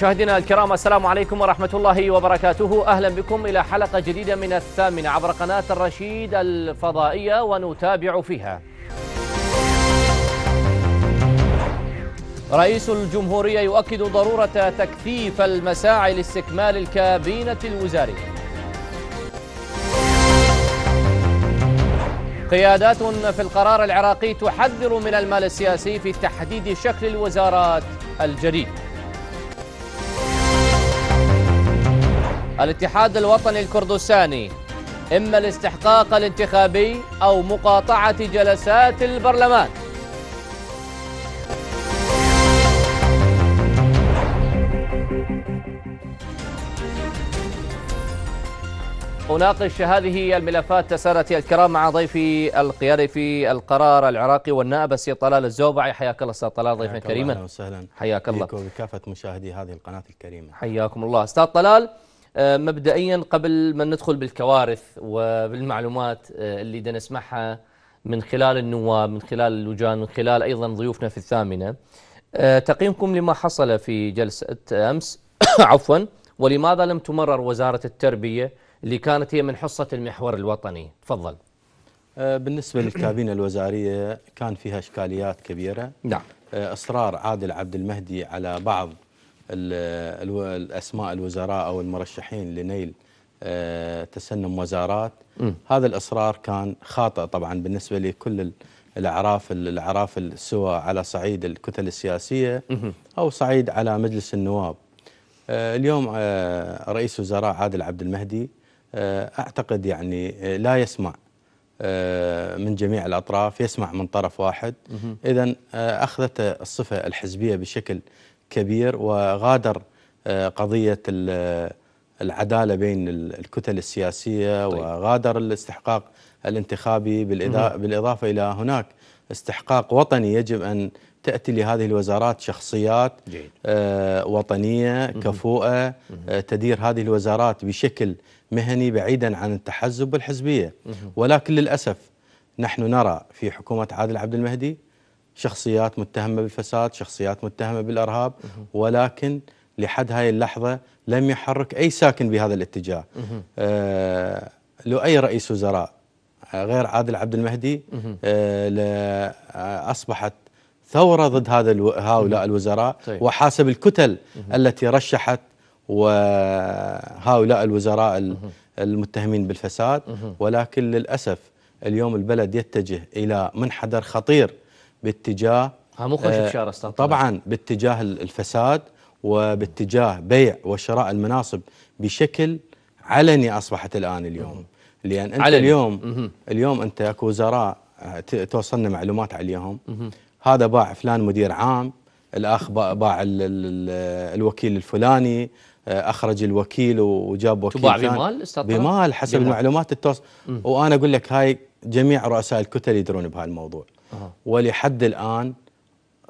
مشاهدينا الكرام السلام عليكم ورحمة الله وبركاته أهلا بكم إلى حلقة جديدة من الثامنة عبر قناة الرشيد الفضائية ونتابع فيها رئيس الجمهورية يؤكد ضرورة تكثيف المساعي لاستكمال الكابينة الوزارية قيادات في القرار العراقي تحذر من المال السياسي في تحديد شكل الوزارات الجديد الاتحاد الوطني الكردستاني إما الاستحقاق الانتخابي أو مقاطعة جلسات البرلمان أناقش هذه الملفات تسارتي الكرام مع ضيفي القيادي في القرار العراقي والنائب السيد طلال الزوبعي حياك الله استاذ طلال ضيفا كريما اهلا وسهلا حياك الله بكافه مشاهدي هذه القناه الكريمه حياكم الله استاذ طلال آه، مبدئيا قبل ما ندخل بالكوارث وبالمعلومات آه، اللي بدنا نسمعها من خلال النواب من خلال اللجان من خلال أيضا ضيوفنا في الثامنة آه، تقييمكم لما حصل في جلسة أمس عفوا ولماذا لم تمرر وزارة التربية اللي كانت هي من حصة المحور الوطني تفضل بالنسبة للكابينة الوزارية كان فيها إشكاليات كبيرة نعم إصرار عادل عبد المهدي على بعض الأسماء الوزراء أو المرشحين لنيل آه، تسنم وزارات هذا الإصرار كان خاطئ طبعا بالنسبة لكل الأعراف الأعراف سواء على صعيد الكتل السياسية أو صعيد على مجلس النواب آه، اليوم آه، رئيس وزراء عادل عبد المهدي أعتقد يعني لا يسمع من جميع الأطراف يسمع من طرف واحد إذا أخذت الصفة الحزبية بشكل كبير وغادر آه، قضية العدالة بين الكتل السياسية طيب. وغادر الاستحقاق الانتخابي بالإضافة إلى هناك استحقاق وطني يجب أن تأتي لهذه الوزارات شخصيات جيد. آه، وطنية كفوءة آه، تدير هذه الوزارات بشكل مهني بعيدا عن التحزب والحزبية ولكن للأسف نحن نرى في حكومة عادل عبد المهدي شخصيات متهمة بالفساد شخصيات متهمة بالأرهاب ولكن لحد هاي اللحظة لم يحرك أي ساكن بهذا الاتجاه آه لو أي رئيس وزراء آه، غير عادل عبد المهدي آه،, آه أصبحت ثورة ضد هذا الو... هؤلاء الوزراء طيب. وحاسب الكتل التي رشحت وهؤلاء الوزراء المتهمين بالفساد ولكن للأسف اليوم البلد يتجه إلى منحدر خطير باتجاه ها مو آه، بشارة طبعا باتجاه الفساد وباتجاه بيع وشراء المناصب بشكل علني اصبحت الان اليوم لان انت علني. اليوم مه. اليوم انت اكو وزراء آه، توصلنا معلومات عليهم مه. هذا باع فلان مدير عام الاخ باع الوكيل الفلاني آه، اخرج الوكيل وجاب وكيل تباع بمال بمال حسب بمال. المعلومات التوصل وانا اقول لك هاي جميع رؤساء الكتل يدرون بهالموضوع ولحد الآن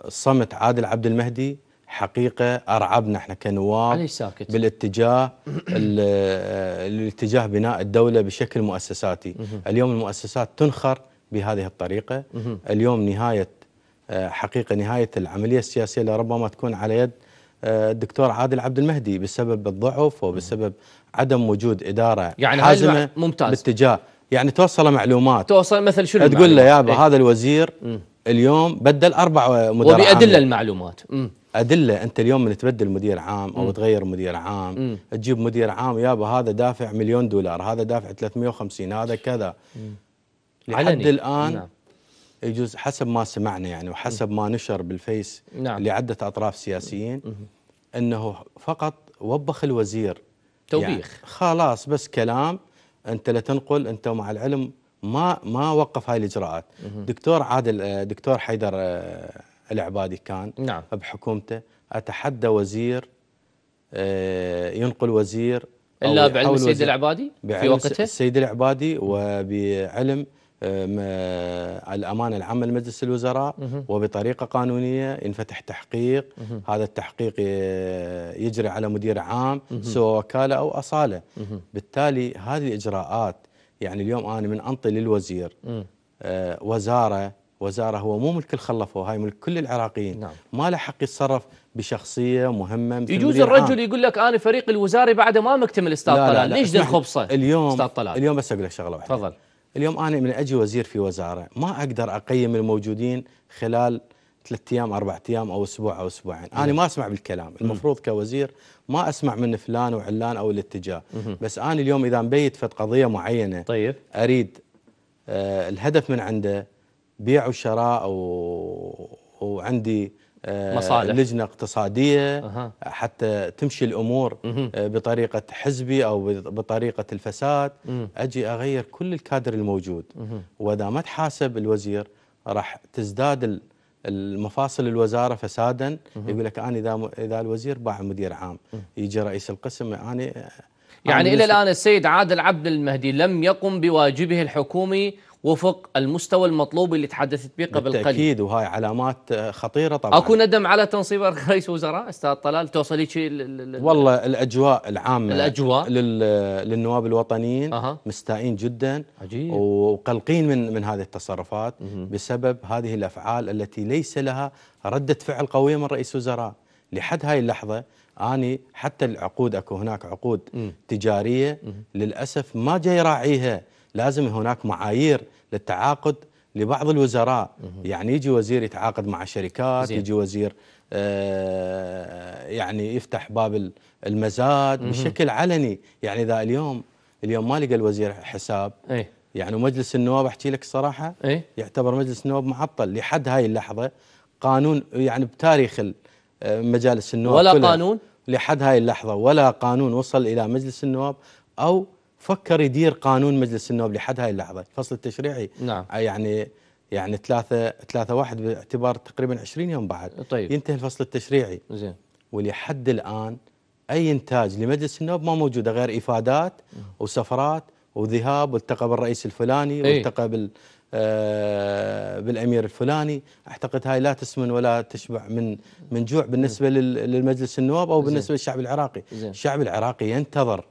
صمت عادل عبد المهدي حقيقة أرعبنا احنا كنواب ساكت. بالاتجاه الاتجاه آه، بناء الدولة بشكل مؤسساتي اليوم المؤسسات تنخر بهذه الطريقة اليوم نهاية آه، حقيقة نهاية العملية السياسية لربما تكون على يد آه، الدكتور عادل عبد المهدي بسبب الضعف وبسبب عدم وجود إدارة يعني حازمة ممتاز باتجاه يعني توصل معلومات توصل مثل شنو تقول له يابا إيه. هذا الوزير اليوم بدل اربع مدراء وبادله عامل. المعلومات مم. ادله انت اليوم من تبدل مدير عام او تغير مدير عام مم. تجيب مدير عام يابا هذا دافع مليون دولار هذا دافع 350 هذا كذا لحد علني. الان نعم. يجوز حسب ما سمعنا يعني وحسب ما نشر بالفيس نعم. لعده اطراف سياسيين انه فقط وبخ الوزير توبيخ يعني خلاص بس كلام انت لا تنقل انت مع العلم ما ما وقف هاي الاجراءات دكتور عادل دكتور حيدر آه، العبادي كان نعم. بحكومته اتحدى وزير آه، ينقل وزير الا بعلم السيد العبادي في وقتها السيد العبادي وبعلم آه، الأمانة العامة لمجلس الوزراء وبطريقة قانونية ينفتح تحقيق هذا التحقيق آه، يجري على مدير عام سواء وكالة أو أصالة بالتالي هذه الإجراءات يعني اليوم أنا من أنطي للوزير آه، وزارة وزارة هو مو ملك الخلفه هاي ملك كل العراقيين نعم. ما له حق يتصرف بشخصية مهمة يجوز الرجل عام. يقول لك أنا فريق الوزاري بعد ما مكتمل استاذ طلال ليش ذي الخبصة اليوم استاذ طلال اليوم بس أقول لك شغلة واحدة تفضل اليوم أنا من أجي وزير في وزارة ما أقدر أقيم الموجودين خلال ثلاث أيام أربع أيام أو أسبوع أو أسبوعين أنا ما أسمع بالكلام المفروض كوزير ما أسمع من فلان وعلان أو الاتجاه بس أنا اليوم إذا مبيت في قضية معينة طيب أريد آه الهدف من عنده بيع وشراء وعندي آه، مصالح لجنه اقتصاديه حتى تمشي الامور آه، بطريقه حزبي او بطريقه الفساد اجي اغير كل الكادر الموجود واذا ما تحاسب الوزير راح تزداد المفاصل الوزاره فسادا يقول لك انا اذا اذا الوزير باع مدير عام يجي رئيس القسم انا آه، يعني الى الان السيد عادل عبد المهدي لم يقم بواجبه الحكومي وفق المستوى المطلوب اللي تحدثت به قبل قليل بالتاكيد وهاي علامات آه، خطيره طبعا اكو ندم على تنصيب رئيس وزراء استاذ طلال توصل هيك والله الاجواء العامه الاجواء للنواب الوطنيين أه. مستائين جدا عجيب وقلقين من من هذه التصرفات مه. بسبب هذه الافعال التي ليس لها رده فعل قويه من رئيس وزراء لحد هاي اللحظه اني حتى العقود اكو هناك عقود م. تجاريه م. للاسف ما جاي راعيها لازم هناك معايير للتعاقد لبعض الوزراء يعني يجي وزير يتعاقد مع شركات زين. يجي وزير آه، يعني يفتح باب المزاد بشكل علني يعني إذا اليوم اليوم ما لقى الوزير حساب أي. يعني مجلس النواب احكي لك الصراحه أي. يعتبر مجلس النواب معطل لحد هاي اللحظه قانون يعني بتاريخ آه، مجالس النواب ولا قانون لحد هاي اللحظه ولا قانون وصل الى مجلس النواب او فكر يدير قانون مجلس النواب لحد هاي اللحظه الفصل التشريعي نعم يعني يعني ثلاثة ثلاثة واحد باعتبار تقريبا 20 يوم بعد طيب ينتهي الفصل التشريعي زين ولحد الآن أي إنتاج لمجلس النواب ما موجودة غير إفادات وسفرات وذهاب والتقى بالرئيس الفلاني إيه. والتقى بال آه بالامير الفلاني اعتقد هاي لا تسمن ولا تشبع من من جوع بالنسبه إيه. للمجلس النواب او بالنسبه للشعب العراقي الشعب العراقي ينتظر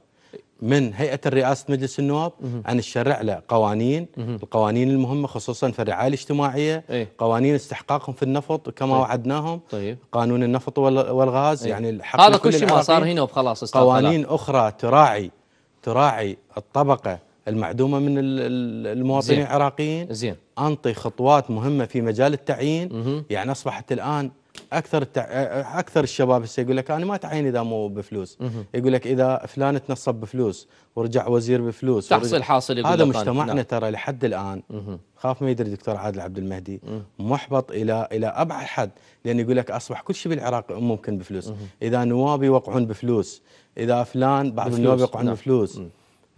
من هيئه الرئاسة مجلس النواب ان تشرع له قوانين القوانين المهمه خصوصا في الرعايه الاجتماعيه ايه؟ قوانين استحقاقهم في النفط كما طيب. وعدناهم طيب. قانون النفط والغاز ايه؟ يعني الحق هذا كل شيء ما صار هنا وخلاص قوانين اخرى تراعي تراعي الطبقه المعدومه من المواطنين العراقيين زين انطي خطوات مهمه في مجال التعيين يعني اصبحت الان اكثر التع... اكثر الشباب هسه يقول لك انا ما تعين اذا مو بفلوس يقول لك اذا فلان تنصب بفلوس ورجع وزير بفلوس تحصل حاصل يقول هذا مجتمعنا نعم. ترى لحد الان خاف ما يدري دكتور عادل عبد المهدي محبط الى الى ابعد حد لان يقول لك اصبح كل شيء بالعراق ممكن بفلوس اذا نواب يوقعون بفلوس اذا فلان بعض النواب يوقعون نعم. بفلوس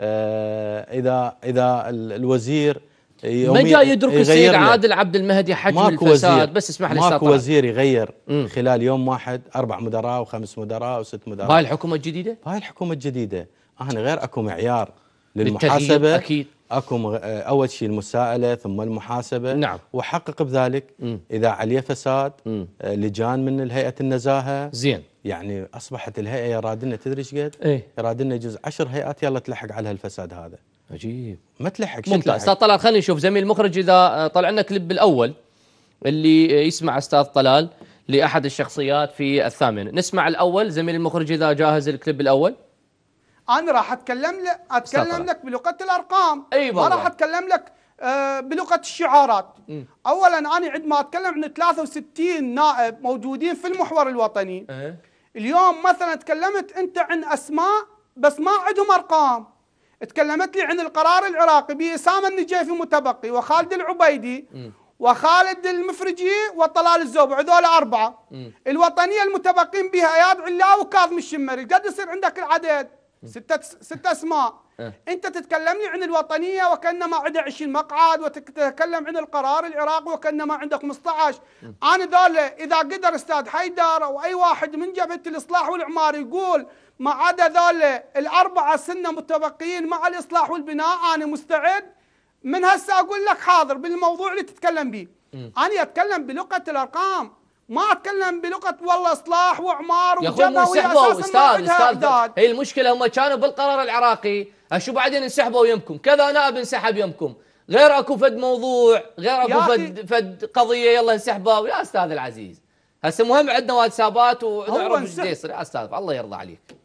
آه اذا اذا الوزير إيه، ما جاء يدرك إيه، السيد عادل عبد المهدي حجم الفساد وزير. بس اسمح لي ماكو وزير يغير خلال يوم واحد اربع مدراء وخمس مدراء وست مدراء هاي الحكومه الجديده؟ هاي الحكومه الجديده انا غير اكو معيار للمحاسبه اكيد اكو آه، اول شيء المساءله ثم المحاسبه نعم وحقق بذلك مم. اذا عليه فساد مم. آه، لجان من هيئه النزاهه زين يعني اصبحت الهيئه يراد لنا تدري ايش قد؟ ايه؟ يراد لنا جزء عشر هيئات يلا تلحق على هالفساد هذا عجيب ما تلحق ممتاز استاذ طلال خلينا نشوف زميل المخرج اذا آه، طلع لنا كليب الاول اللي يسمع استاذ طلال لاحد الشخصيات في الثامن نسمع الاول زميل المخرج اذا جاهز الكليب الاول انا راح اتكلم لك اتكلم لك بلغه الارقام اي ما راح اتكلم لك آه، بلغه الشعارات م. اولا انا عندما اتكلم عن 63 نائب موجودين في المحور الوطني أه. اليوم مثلا تكلمت انت عن اسماء بس ما عندهم ارقام تكلمت لي عن القرار العراقي بإسامة النجيفي متبقي وخالد العبيدي م. وخالد المفرجي وطلال الزوبع هذول أربعة م. الوطنية المتبقين بها إياد علا وكاظم الشمري قد يصير عندك العدد ستة ستة أسماء اه. أنت تتكلم لي عن الوطنية وكأنما عندها 20 مقعد وتتكلم عن القرار العراقي وكأنما عندك 15 أنا ذولا إذا قدر أستاذ حيدر أو أي واحد من جبهة الإصلاح والإعمار يقول ما عدا ذول الأربعة سنة متبقيين مع الإصلاح والبناء أنا مستعد من هسه أقول لك حاضر بالموضوع اللي تتكلم به أنا أتكلم بلغة الأرقام ما اتكلم بلغه والله اصلاح واعمار وجبهه انسحبوا استاذ استاذ هي المشكله هم كانوا بالقرار العراقي شو بعدين انسحبوا يمكم كذا نائب انسحب يمكم غير اكو فد موضوع غير اكو فد فد قضيه يلا انسحبوا يا استاذ العزيز هسه مهم عندنا واتسابات ونعرف ايش يصير يا استاذ الله يرضى عليك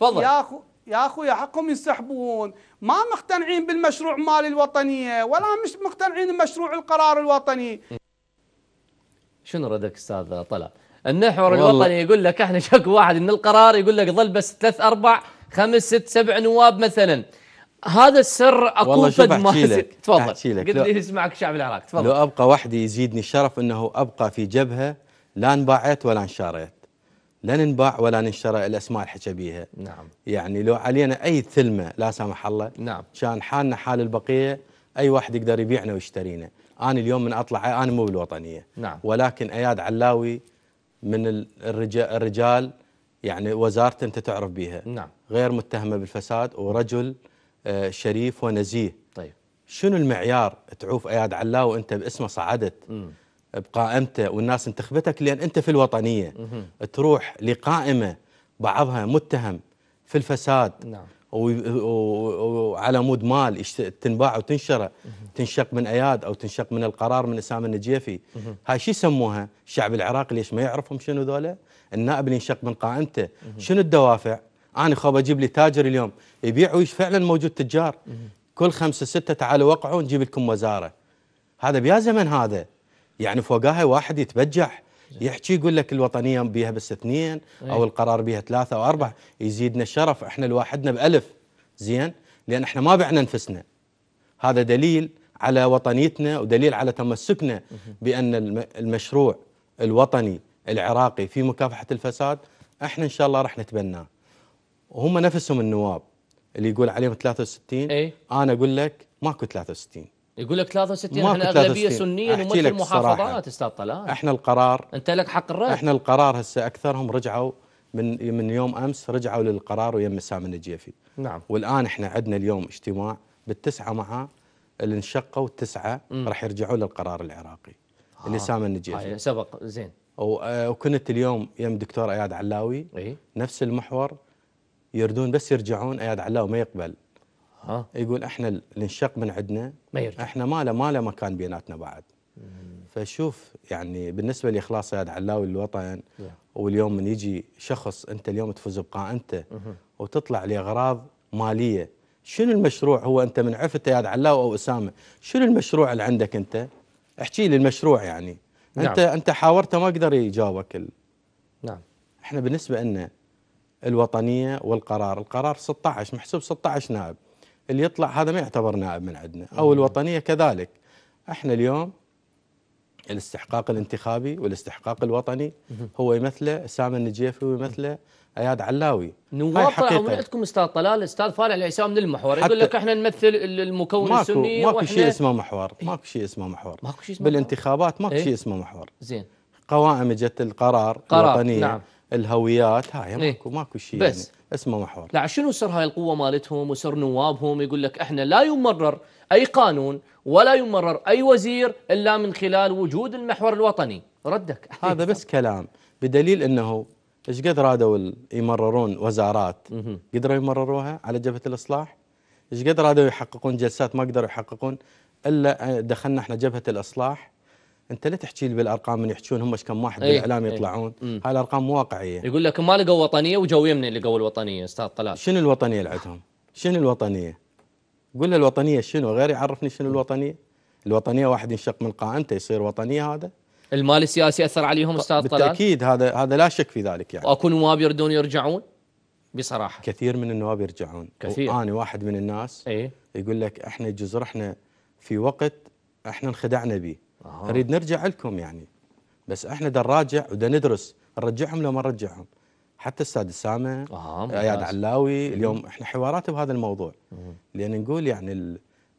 تفضل يا اخو يا يا حقهم ينسحبون ما مقتنعين بالمشروع مال الوطنيه ولا مش مقتنعين بمشروع القرار الوطني شنو ردك استاذ طلع النحور الوطني يقول لك احنا شك واحد ان القرار يقول لك ظل بس ثلاث اربع خمس ست سبع نواب مثلا هذا السر اقول قد ما تفضل قلت لي اسمعك شعب العراق تفضل لو ابقى وحدي يزيدني الشرف انه ابقى في جبهه لا انباعت ولا انشاريت لا ننباع ولا ننشرى الاسماء الحكى بيها نعم يعني لو علينا اي ثلمه لا سمح الله نعم كان حالنا حال البقيه اي واحد يقدر يبيعنا ويشترينا انا اليوم من اطلع انا مو بالوطنيه نعم ولكن اياد علاوي من الرجال يعني وزارته انت تعرف بها نعم غير متهمه بالفساد ورجل آه، شريف ونزيه طيب شنو المعيار تعوف اياد علاوي انت باسمه صعدت مم. بقائمته والناس انتخبتك لان انت في الوطنيه تروح لقائمه بعضها متهم في الفساد نعم وعلى مود مال تنباع وتنشره تنشق من اياد او تنشق من القرار من اسامه النجيفي هاي شو يسموها؟ الشعب العراقي ليش ما يعرفهم شنو ذولا؟ النائب اللي ينشق من قائمته شنو الدوافع؟ انا خو اجيب لي تاجر اليوم يبيع ويش فعلا موجود تجار كل خمسه سته تعالوا وقعوا نجيب لكم وزاره هذا بيا زمن هذا يعني فوقاها واحد يتبجح يحكي يقول لك الوطنيه بيها بس اثنين إيه. او القرار بيها ثلاثه او اربعه يزيدنا الشرف احنا لوحدنا بألف زين لان احنا ما بعنا نفسنا هذا دليل على وطنيتنا ودليل على تمسكنا بان المشروع الوطني العراقي في مكافحه الفساد احنا ان شاء الله راح نتبناه وهم نفسهم النواب اللي يقول عليهم 63 اي انا اقول لك ماكو 63 يقول لك 63 احنا اغلبيه سنيه نمثل محافظات استاذ طلال احنا القرار انت لك حق الرد احنا القرار هسه اكثرهم رجعوا من من يوم امس رجعوا للقرار ويم سامي النجيفي نعم والان احنا عندنا اليوم اجتماع بالتسعه معاه اللي انشقوا التسعه راح يرجعوا للقرار العراقي آه اللي سامي النجيفي آه، سبق زين آه، وكنت اليوم يم دكتور اياد علاوي إيه؟ نفس المحور يردون بس يرجعون اياد علاوي ما يقبل ها. يقول احنا اللي انشق من عندنا ما يرجع. احنا ما له ما له مكان بيناتنا بعد فشوف يعني بالنسبه لاخلاص سياد علاوي للوطن واليوم من يجي شخص انت اليوم تفوز بقائمته وتطلع لاغراض ماليه شنو المشروع هو انت من عفت يا علاوي او اسامه شنو المشروع اللي عندك انت احكي لي المشروع يعني نعم. انت انت حاورته ما قدر يجاوبك ال... نعم احنا بالنسبه لنا الوطنيه والقرار القرار 16 محسوب 16 نائب اللي يطلع هذا ما يعتبر نائب من عندنا او الوطنيه كذلك احنا اليوم الاستحقاق الانتخابي والاستحقاق الوطني هو يمثله سامي النجيفي ويمثله اياد علاوي نواب طلعوا من عندكم استاذ طلال استاذ فارع العسام من المحور يقول لك احنا نمثل المكون ماكو السني إيه. ماكو شيء اسمه محور ماكو شيء اسمه محور ماكو شيء اسمه بالانتخابات ماكو إيه. شيء اسمه محور زين قوائم اجت القرار, القرار الوطنيه نعم الهويات هاي إيه. ماكو ماكو شيء يعني. بس يعني اسمه محور لا شنو سر هاي القوه مالتهم وسر نوابهم يقول لك احنا لا يمرر اي قانون ولا يمرر اي وزير الا من خلال وجود المحور الوطني ردك هذا بس كلام بدليل انه ايش قد رادوا يمررون وزارات قدروا يمرروها على جبهه الاصلاح ايش قد رادوا يحققون جلسات ما قدروا يحققون الا دخلنا احنا جبهه الاصلاح انت لا تحكي لي بالارقام من يحكون هم كم واحد أيه بالاعلام إيه. يطلعون أيه هاي الارقام مو واقعيه يقول لك ما لقوا وطنيه وجو من اللي لقوا الوطنيه استاذ طلال شنو الوطنيه اللي عندهم؟ شنو الوطنيه؟ قول له الوطنيه شنو غير يعرفني شنو الوطنيه؟ الوطنيه واحد ينشق من قائمته يصير وطنيه هذا؟ المال السياسي اثر عليهم استاذ طلال؟ بالتاكيد هذا هذا لا شك في ذلك يعني واكو نواب يردون يرجعون؟ بصراحه كثير من النواب يرجعون كثير وانا واحد من الناس أيه؟ يقول لك احنا جزرحنا في وقت احنا انخدعنا به أه. نريد نرجع لكم يعني بس احنا دا نراجع ودا ندرس نرجعهم لو ما نرجعهم حتى استاذ اسامه اياد علاوي اليوم احنا حوارات بهذا الموضوع لان نقول يعني الـ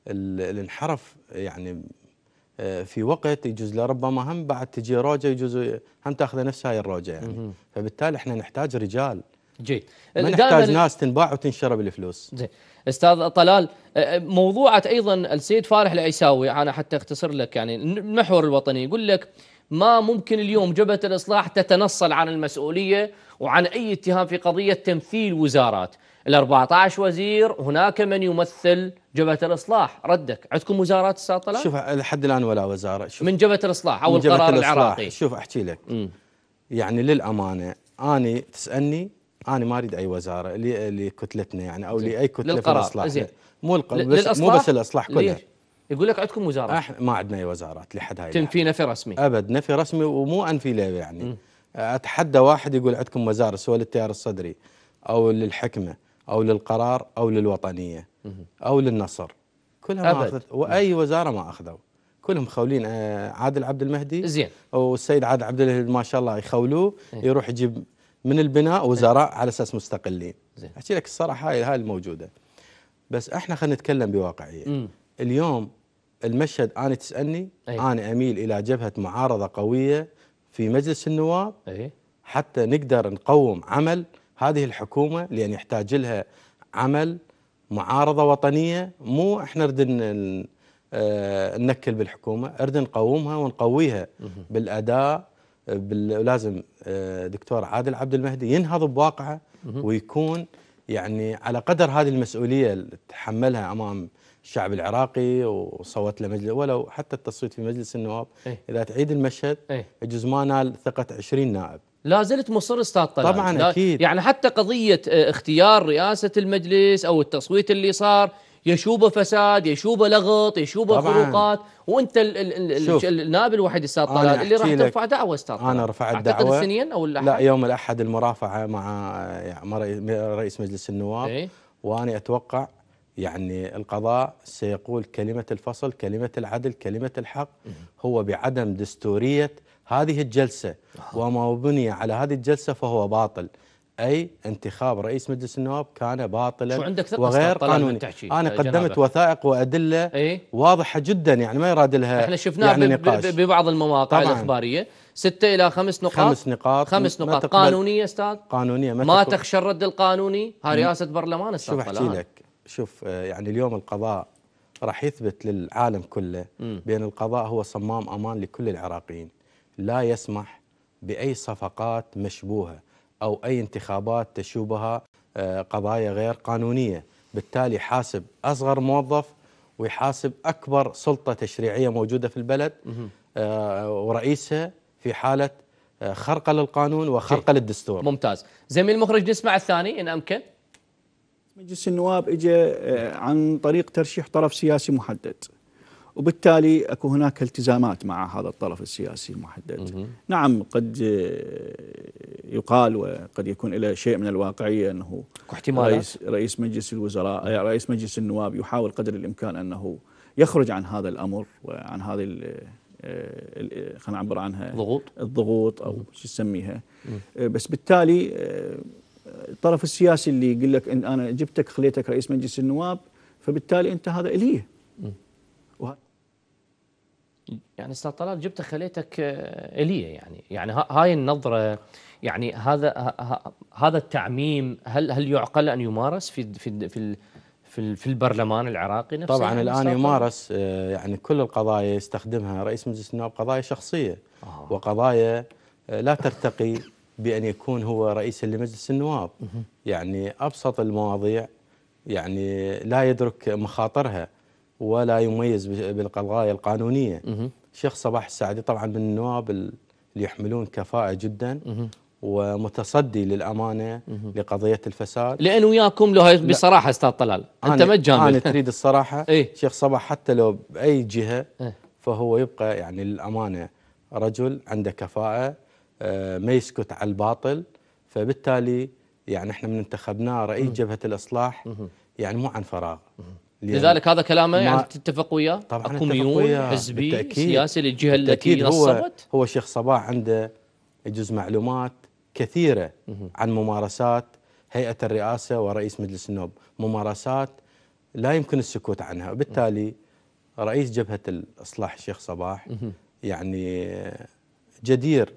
الـ الانحرف يعني آه، في وقت يجوز لربما هم بعد تجي روجه يجوز هم تاخذ نفس هاي الروجه يعني فبالتالي احنا نحتاج رجال جيد ما نحتاج ناس تنباع وتنشر بالفلوس زين استاذ طلال أه، أه، موضوعة ايضا السيد فارح العيساوي انا حتى اختصر لك يعني المحور الوطني يقول لك ما ممكن اليوم جبهة الإصلاح تتنصل عن المسؤولية وعن أي اتهام في قضية تمثيل وزارات ال 14 وزير هناك من يمثل جبهة الإصلاح ردك عندكم وزارات استاذ طلال؟ شوف لحد الآن ولا وزارة شوف من جبهة الإصلاح أو القرار الإصلاح العراقي شوف أحكي لك يعني للأمانة اني تسألني انا ما اريد اي وزاره لكتلتنا يعني او لاي كتله للقرار. في الاصلاح زين مو القرار بس مو بس الاصلاح كلها يقول لك عندكم وزارات احنا ما عندنا اي وزارات لحد هاي تنفي يعني. نفي رسمي ابد نفي رسمي ومو انفي له يعني م. اتحدى واحد يقول عندكم وزاره سواء للتيار الصدري او للحكمه او للقرار او للوطنيه م. او للنصر كلها ما اخذت واي وزاره ما اخذوا كلهم خولين آه، عادل عبد المهدي زين والسيد عادل عبد المهدي ما شاء الله يخولوه إيه. يروح يجيب من البناء وزراء على اساس مستقلين زين احكي لك الصراحه هاي هاي الموجوده بس احنا خلينا نتكلم بواقعيه اليوم المشهد انا تسالني أي. انا اميل الى جبهه معارضه قويه في مجلس النواب أي. حتى نقدر نقوم عمل هذه الحكومه لان يحتاج لها عمل معارضه وطنيه مو احنا نريد آه، ننكل بالحكومه نريد نقومها ونقويها بالاداء لازم آه، دكتور عادل عبد المهدي ينهض بواقعه ويكون يعني على قدر هذه المسؤوليه اللي تحملها امام الشعب العراقي وصوت له ولو حتى التصويت في مجلس النواب أيه؟ اذا تعيد المشهد أيه؟ جزء ما نال ثقه 20 نائب لا زلت مصر استاذ طلال طبعا اكيد يعني حتى قضيه آه، اختيار رئاسه المجلس او التصويت اللي صار يشوبه فساد يشوبه لغط يشوبه خروقات وانت الـ الـ ال النائب الوحيد استاذ طلال اللي راح ترفع دعوه استاذ انا رفعت أعتقد دعوه اعتقد سنين او الاحد لا يوم الاحد المرافعه مع يعني رئيس مجلس النواب ايه؟ اتوقع يعني القضاء سيقول كلمه الفصل كلمه العدل كلمه الحق هو بعدم دستوريه هذه الجلسه وما بني على هذه الجلسه فهو باطل اي انتخاب رئيس مجلس النواب كان باطلا شو عندك ثقة وغير قانوني انا قدمت جنابة. وثائق وادله ايه؟ واضحه جدا يعني ما يراد لها احنا شفناها يعني نقاش. ببعض المواقع طبعاً. الاخباريه ستة الى خمس نقاط خمس نقاط خمس نقاط قانونيه استاذ قانونيه ما, ما تخشى الرد القانوني ها رئاسه برلمان استاذ شوف احكي لك شوف آه، يعني اليوم القضاء راح يثبت للعالم كله م. بان القضاء هو صمام امان لكل العراقيين لا يسمح باي صفقات مشبوهه أو أي انتخابات تشوبها آه، قضايا غير قانونية بالتالي حاسب أصغر موظف ويحاسب أكبر سلطة تشريعية موجودة في البلد آه، ورئيسها في حالة آه، خرقة للقانون وخرقة للدستور ممتاز زميل المخرج نسمع الثاني إن أمكن مجلس النواب اجى عن طريق ترشيح طرف سياسي محدد وبالتالي اكو هناك التزامات مع هذا الطرف السياسي المحدد نعم قد يقال وقد يكون له شيء من الواقعيه انه احتمالات رئيس, رئيس مجلس الوزراء آه، رئيس مجلس النواب يحاول قدر الامكان انه يخرج عن هذا الامر وعن هذه آه، آه، خلينا نعبر عنها الضغوط الضغوط او شو تسميها بس بالتالي الطرف السياسي اللي يقول لك إن انا جبتك خليتك رئيس مجلس النواب فبالتالي انت هذا اليه يعني استاذ طلال جبت خليتك آه، الي يعني يعني هاي النظره يعني هذا هذا التعميم هل هل يعقل ان يمارس في في في في, في البرلمان العراقي نفسه طبعا يعني الان يمارس آه، يعني كل القضايا يستخدمها رئيس مجلس النواب قضايا شخصيه آه. وقضايا آه، لا ترتقي بان يكون هو رئيسا لمجلس النواب يعني ابسط المواضيع يعني لا يدرك مخاطرها ولا يميز بالقضايا القانونيه شيخ صباح السعدي طبعا من النواب اللي يحملون كفاءه جدا ومتصدي للامانه لقضيه الفساد لان وياكم له بصراحه استاذ طلال انت مجاني انا تريد الصراحه ايه؟ شيخ صباح حتى لو باي جهه إيه. فهو يبقى يعني للامانه رجل عنده كفاءه آه، ما يسكت على الباطل فبالتالي يعني احنا من انتخبناه رئيس جبهه الاصلاح يعني مو عن فراغ لذلك هذا كلامه يعني تتفق وياه طبعا كوميون حزبي سياسي للجهه التي نصبت هو, هو شيخ صباح عنده يجوز معلومات كثيره عن ممارسات هيئه الرئاسه ورئيس مجلس النوب، ممارسات لا يمكن السكوت عنها، وبالتالي رئيس جبهه الاصلاح الشيخ صباح يعني جدير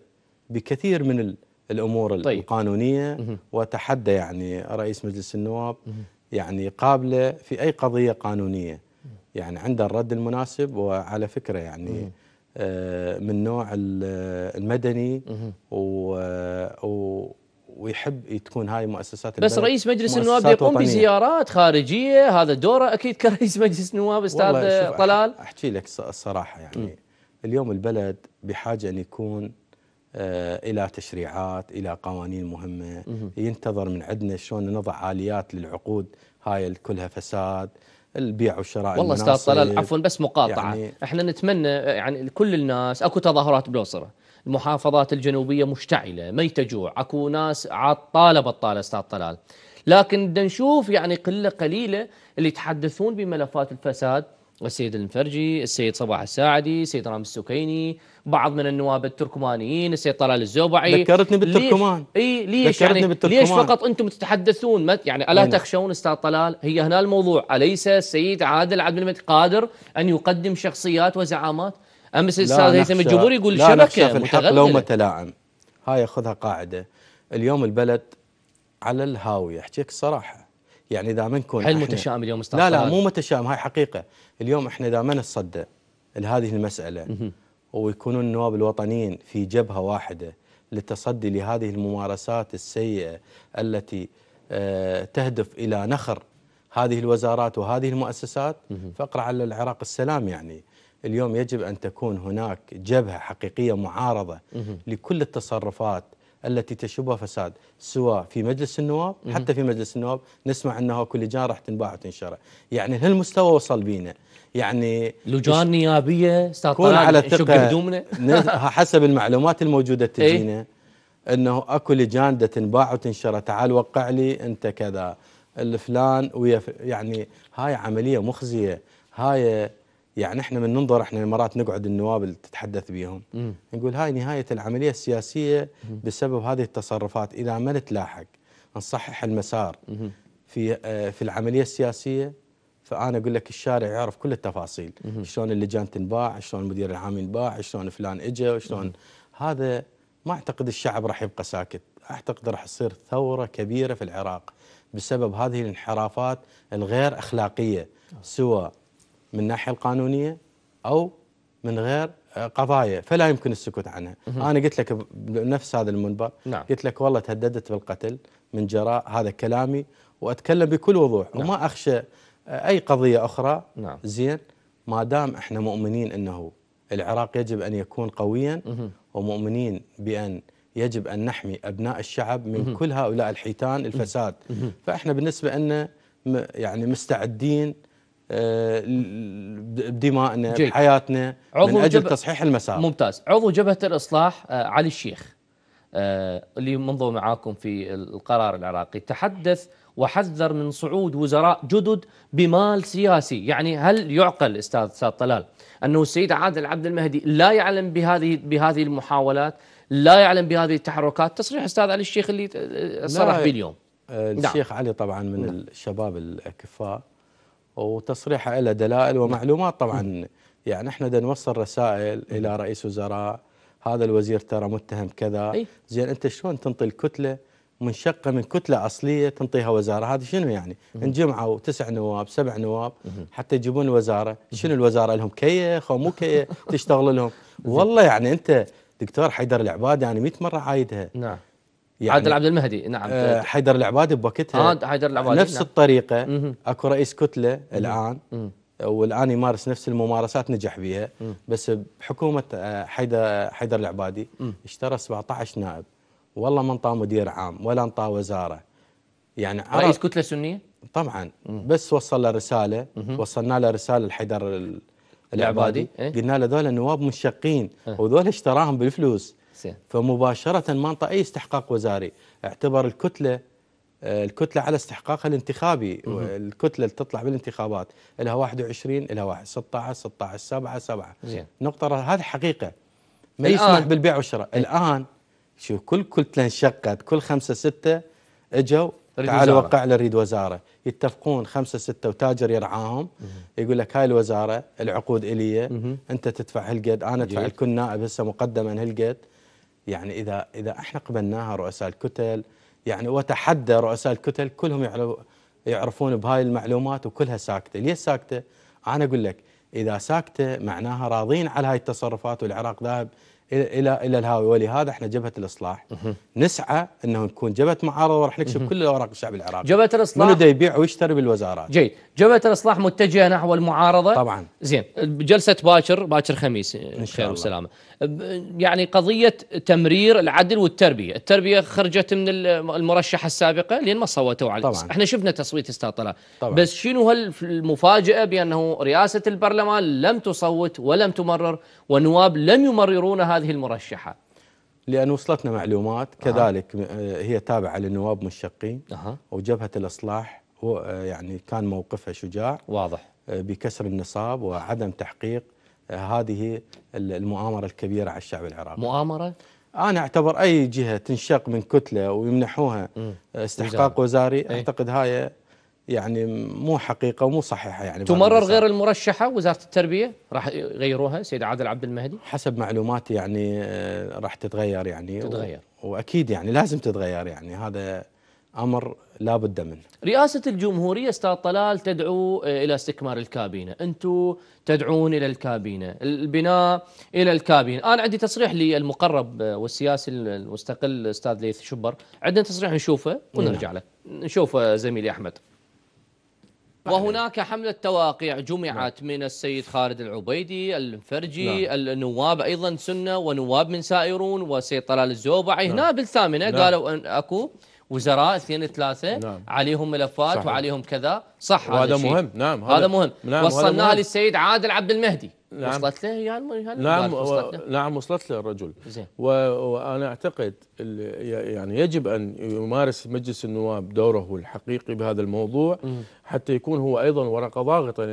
بكثير من الامور طيب. القانونيه وتحدى يعني رئيس مجلس النواب يعني قابله في اي قضيه قانونيه يعني عنده الرد المناسب وعلى فكره يعني آه، من نوع المدني و ويحب تكون هاي مؤسسات بس رئيس مجلس النواب يقوم بزيارات خارجيه هذا دوره اكيد كرئيس مجلس النواب استاذ طلال احكي لك الصراحه يعني اليوم البلد بحاجه ان يكون آه، الى تشريعات الى قوانين مهمه ينتظر من عندنا شلون نضع اليات للعقود هاي كلها فساد البيع والشراء والله استاذ طلال عفوا بس مقاطعه يعني احنا نتمنى يعني كل الناس اكو تظاهرات بلوصره المحافظات الجنوبيه مشتعله ما تجوع اكو ناس عطاله بطاله استاذ طلال لكن بدنا نشوف يعني قله قليله اللي يتحدثون بملفات الفساد السيد المفرجي السيد صباح الساعدي السيد رامي السكيني بعض من النواب التركمانيين السيد طلال الزوبعي ذكرتني بالتركمان اي ليش يعني بالتركمان. ليش فقط انتم تتحدثون يعني الا أيوه. تخشون استاذ طلال هي هنا الموضوع اليس السيد عادل عبد المجيد قادر ان يقدم شخصيات وزعامات امس الاستاذ هيثم الجمهوري يقول لا شبكه في الحق لو تلاعن هاي خذها قاعده اليوم البلد على الهاويه احكيك صراحه يعني ما نكون حل متشائم اليوم استاذ لا لا مو متشائم هاي حقيقه اليوم احنا اذا ما نتصدى لهذه المساله ويكونون النواب الوطنيين في جبهه واحده للتصدي لهذه الممارسات السيئه التي آه، تهدف الى نخر هذه الوزارات وهذه المؤسسات فقر على العراق السلام يعني اليوم يجب ان تكون هناك جبهه حقيقيه معارضه لكل التصرفات التي تشوبها فساد سواء في مجلس النواب حتى في مجلس النواب نسمع انه كل لجان راح تنباع وتنشرى يعني هالمستوى وصل بينا يعني لجان نيابيه استاذ على ثقه حسب المعلومات الموجوده إيه. تجينا ايه؟ انه اكو لجان تنباع وتنشرى تعال وقع لي انت كذا الفلان ويا يعني هاي عمليه مخزيه هاي يعني احنا من ننظر احنا مرات نقعد النواب اللي تتحدث بيهم مم. نقول هاي نهايه العمليه السياسيه مم. بسبب هذه التصرفات اذا ما نتلاحق نصحح المسار مم. في آه في العمليه السياسيه فانا اقول لك الشارع يعرف كل التفاصيل شلون اللجان تنباع شلون المدير العام ينباع شلون فلان اجى شلون هذا ما اعتقد الشعب راح يبقى ساكت اعتقد راح تصير ثوره كبيره في العراق بسبب هذه الانحرافات الغير اخلاقيه آه. سواء من الناحيه القانونيه او من غير قضايا فلا يمكن السكوت عنها انا قلت لك بنفس هذا المنبر نعم. قلت لك والله تهددت بالقتل من جراء هذا كلامي واتكلم بكل وضوح نعم. وما اخشى اي قضيه اخرى نعم. زين ما دام احنا مؤمنين انه العراق يجب ان يكون قويا ومؤمنين بان يجب ان نحمي ابناء الشعب من كل هؤلاء الحيتان الفساد فاحنا بالنسبه لنا يعني مستعدين آه، بدمائنا بحياتنا عضو من اجل تصحيح المسار ممتاز عضو جبهه الاصلاح آه، علي الشيخ آه، اللي منضم معاكم في القرار العراقي تحدث وحذر من صعود وزراء جدد بمال سياسي يعني هل يعقل استاذ استاذ طلال انه السيد عادل عبد المهدي لا يعلم بهذه بهذه المحاولات لا يعلم بهذه التحركات تصريح استاذ علي الشيخ اللي صرح به اليوم نعم. الشيخ نعم. علي طبعا من نعم. الشباب الاكفاء وتصريحه له دلائل ومعلومات طبعا يعني احنا بدنا نوصل رسائل الى رئيس وزراء هذا الوزير ترى متهم كذا زين انت شلون تنطي الكتله منشقه من كتله اصليه تنطيها وزاره هذا شنو يعني انجمعوا تسع نواب سبع نواب حتى يجيبون وزاره شنو الوزاره لهم كيخ او مو كيخ تشتغل لهم والله يعني انت دكتور حيدر العباد يعني 100 مره عايدها نعم يعني عادل عبد المهدي نعم آه حيدر العبادي بوقتها آه حيدر العبادي نفس نعم. الطريقه مم. اكو رئيس كتله مم. الان والان يمارس نفس الممارسات نجح بها بس بحكومه آه، حيدر حيدر العبادي اشترى 17 نائب والله ما انطاه مدير عام ولا انطاه وزاره يعني رئيس كتله سنيه طبعا بس وصل له رساله وصلنا له رساله لحيدر العبادي إيه. قلنا له ذول النواب منشقين إيه. وذول اشتراهم بالفلوس فمباشرة ما انطى أي استحقاق وزاري اعتبر الكتلة آه، الكتلة على استحقاقها الانتخابي مه. الكتلة اللي تطلع بالانتخابات لها 21 لها 1 16 16 7 7 زين. نقطة هذه حقيقة ما يسمح بالبيع والشراء إيه. الآن شوف كل كتلة انشقت كل خمسة ستة اجوا تعال وقع نريد وزارة يتفقون خمسة ستة وتاجر يرعاهم يقول لك هاي الوزارة العقود إلية أنت تدفع هالقد أنا أدفع لكل نائب هسه مقدما هالقد يعني إذا إذا إحنا قبلناها رؤساء الكتل يعني وتحدى رؤساء الكتل كلهم يعرفون بهاي المعلومات وكلها ساكتة ليش ساكتة؟ أنا أقول لك إذا ساكتة معناها راضين على هاي التصرفات والعراق ذاهب الى الى الهاوي ولهذا احنا جبهه الاصلاح نسعى انه نكون جبهه معارضه وراح نكشف كل الاوراق الشعب العراقي جبهه الاصلاح منو يبيع ويشتري بالوزارات جيد جبهه الاصلاح متجهه نحو المعارضه طبعا زين جلسه باكر باكر خميس ان شاء الله وسلامه يعني قضيه تمرير العدل والتربيه التربيه خرجت من المرشحه السابقه لين ما صوتوا على طبعا احنا شفنا تصويت استاذ طبعا بس شنو هالمفاجاه بانه رئاسه البرلمان لم تصوت ولم تمرر والنواب لم يمررون هذا هذه المرشحه لأن وصلتنا معلومات كذلك آه. هي تابعة للنواب مشقين آه. وجبهة الإصلاح آه، يعني كان موقفها شجاع واضح آه، بكسر النصاب وعدم تحقيق آه، هذه المؤامرة الكبيرة على الشعب العراقي مؤامرة؟ أنا أعتبر أي جهة تنشق من كتلة ويمنحوها م. استحقاق وزاري إيه. أعتقد هاي يعني مو حقيقه ومو صحيحه يعني تمرر غير المرشحه وزاره التربيه راح يغيروها سيد عادل عبد المهدي حسب معلوماتي يعني آه، راح تتغير يعني تتغير واكيد يعني لازم تتغير يعني هذا امر لا بد منه رئاسه الجمهوريه استاذ طلال تدعو آه، الى استكمال الكابينه انتم تدعون الى الكابينه البناء الى الكابينه انا عندي تصريح للمقرب آه، والسياسي المستقل استاذ ليث شبر عندنا تصريح نشوفه ونرجع نعم. له نشوفه زميلي احمد وهناك حملة تواقيع جمعت نعم. من السيد خالد العبيدي الفرجي نعم. النواب أيضا سنة ونواب من سائرون والسيد طلال الزوبعي نعم. هنا بالثامنة نعم. قالوا أن أكو وزراء اثنين ثلاثة نعم. عليهم ملفات صحيح. وعليهم كذا صح وهذا هذا مهم نعم هذا, هذا مهم نعم. وصلناها للسيد عادل عبد المهدي نعم وصلت له يا نعم وصلت له؟ نعم وصلت له الرجل زين وانا اعتقد يعني يجب ان يمارس مجلس النواب دوره الحقيقي بهذا الموضوع حتى يكون هو ايضا ورقه ضاغطه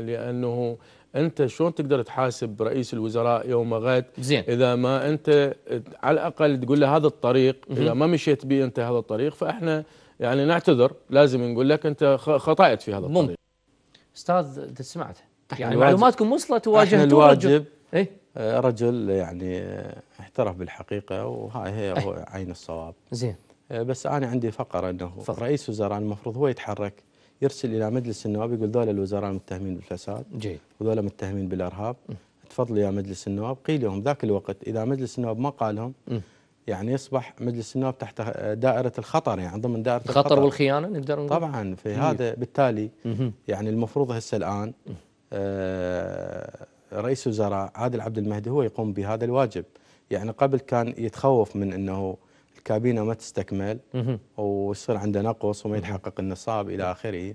لانه انت شلون تقدر تحاسب رئيس الوزراء يوم غد زين. اذا ما انت على الاقل تقول له هذا الطريق اذا ما مشيت به انت هذا الطريق فاحنا يعني نعتذر لازم نقول لك انت خطأت في هذا الطريق ممكن. استاذ سمعته يعني معلوماتكم وصلت وواجهتوا الواجب رجل. إيه؟ آه، رجل يعني اعترف آه، بالحقيقه وهاي هي ايه؟ عين الصواب زين آه، بس انا عندي فقره انه فقر. رئيس وزراء المفروض هو يتحرك يرسل الى مجلس النواب يقول ذولا الوزراء متهمين بالفساد جيد وذولا متهمين بالارهاب تفضلوا يا مجلس النواب قيل لهم ذاك الوقت اذا مجلس النواب ما قالهم يعني يصبح مجلس النواب تحت دائره الخطر يعني ضمن دائره الخطر, الخطر والخيانه نقدر نقول طبعا في هذا بالتالي يعني المفروض هسه الان آه، رئيس وزراء عادل عبد المهدي هو يقوم بهذا الواجب يعني قبل كان يتخوف من انه الكابينه ما تستكمل ويصير عنده نقص وما يتحقق النصاب الى اخره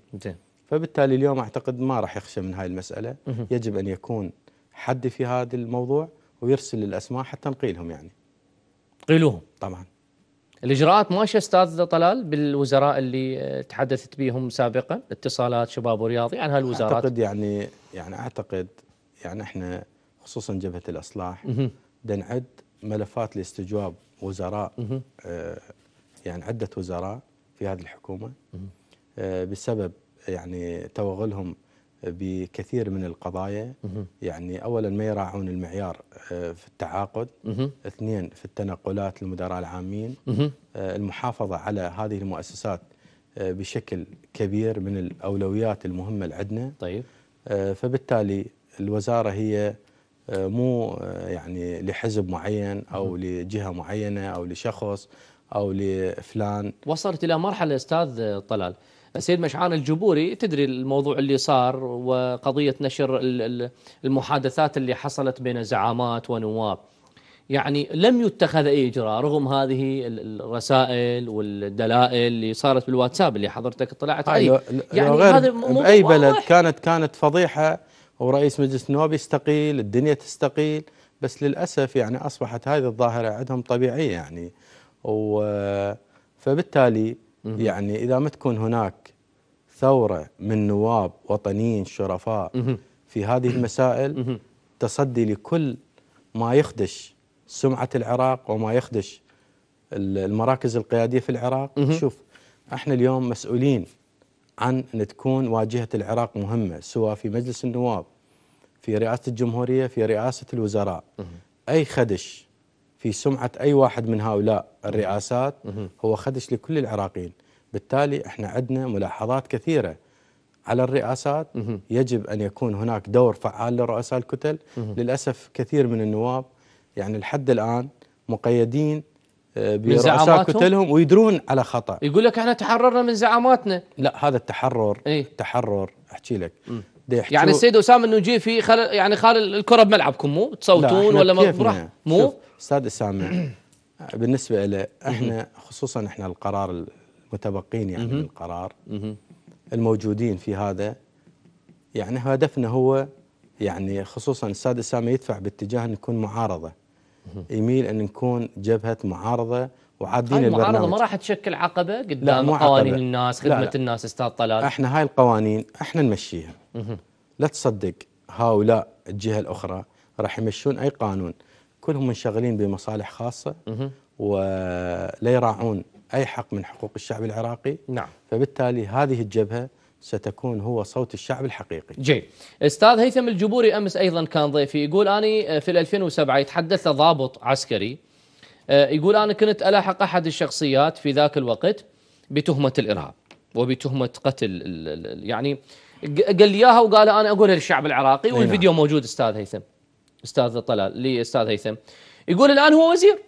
فبالتالي اليوم اعتقد ما راح يخشى من هاي المساله يجب ان يكون حد في هذا الموضوع ويرسل الاسماء حتى نقيلهم يعني قيلوهم طبعا الاجراءات ماشيه استاذ طلال بالوزراء اللي تحدثت بهم سابقا اتصالات شباب ورياضي عن هالوزارات اعتقد يعني يعني اعتقد يعني احنا خصوصا جبهه الاصلاح بنعد ملفات لاستجواب وزراء آه يعني عده وزراء في هذه الحكومه آه بسبب يعني توغلهم بكثير من القضايا يعني اولا ما يراعون المعيار آه، في التعاقد اثنين في التنقلات للمدراء العامين آه، المحافظه على هذه المؤسسات آه، بشكل كبير من الاولويات المهمه اللي عندنا طيب فبالتالي الوزاره هي مو يعني لحزب معين او لجهه معينه او لشخص او لفلان وصلت الى مرحله استاذ طلال سيد مشعان الجبوري تدري الموضوع اللي صار وقضية نشر المحادثات اللي حصلت بين زعامات ونواب يعني لم يتخذ أي إجراء رغم هذه الرسائل والدلائل اللي صارت بالواتساب اللي حضرتك اطلعت عليه يعني هذا أي بلد كانت كانت فضيحة ورئيس مجلس النواب يستقيل الدنيا تستقيل بس للأسف يعني أصبحت هذه الظاهرة عندهم طبيعية يعني و فبالتالي يعني إذا ما تكون هناك ثورة من نواب وطنيين شرفاء في هذه المسائل تصدي لكل ما يخدش سمعة العراق وما يخدش المراكز القيادية في العراق شوف احنا اليوم مسؤولين عن أن تكون واجهة العراق مهمة سواء في مجلس النواب في رئاسة الجمهورية في رئاسة الوزراء أي خدش في سمعة أي واحد من هؤلاء الرئاسات هو خدش لكل العراقيين بالتالي احنا عندنا ملاحظات كثيره على الرئاسات يجب ان يكون هناك دور فعال لرؤساء الكتل للاسف كثير من النواب يعني لحد الان مقيدين آه، برؤساء كتلهم ويدرون على خطا يقول لك احنا تحررنا من زعاماتنا لا هذا التحرر ايه؟ تحرر احكي لك يعني السيد اسامه النجيفي خل يعني خال الكره بملعبكم مو تصوتون ولا ما مو استاذ اسامه بالنسبه له احنا خصوصا احنا القرار متبقين يعني من القرار الموجودين في هذا يعني هدفنا هو يعني خصوصا السادة السامي يدفع باتجاه ان نكون معارضه يميل ان نكون جبهه معارضه وعادين هاي البرنامج المعارضه ما راح تشكل عقبه قدام قوانين الناس خدمه لا لا. الناس استاذ طلال احنا هاي القوانين احنا نمشيها لا تصدق هؤلاء الجهه الاخرى راح يمشون اي قانون كلهم منشغلين بمصالح خاصه ولا يراعون أي حق من حقوق الشعب العراقي نعم فبالتالي هذه الجبهة ستكون هو صوت الشعب الحقيقي جيد استاذ هيثم الجبوري امس ايضا كان ضيفي يقول اني آه، في 2007 يتحدث ضابط عسكري آه، يقول انا كنت الاحق احد الشخصيات في ذاك الوقت بتهمه الارهاب وبتهمه قتل يعني قال لي اياها وقال انا اقولها للشعب العراقي والفيديو نعم. موجود استاذ هيثم استاذ طلال لاستاذ هيثم يقول الان هو وزير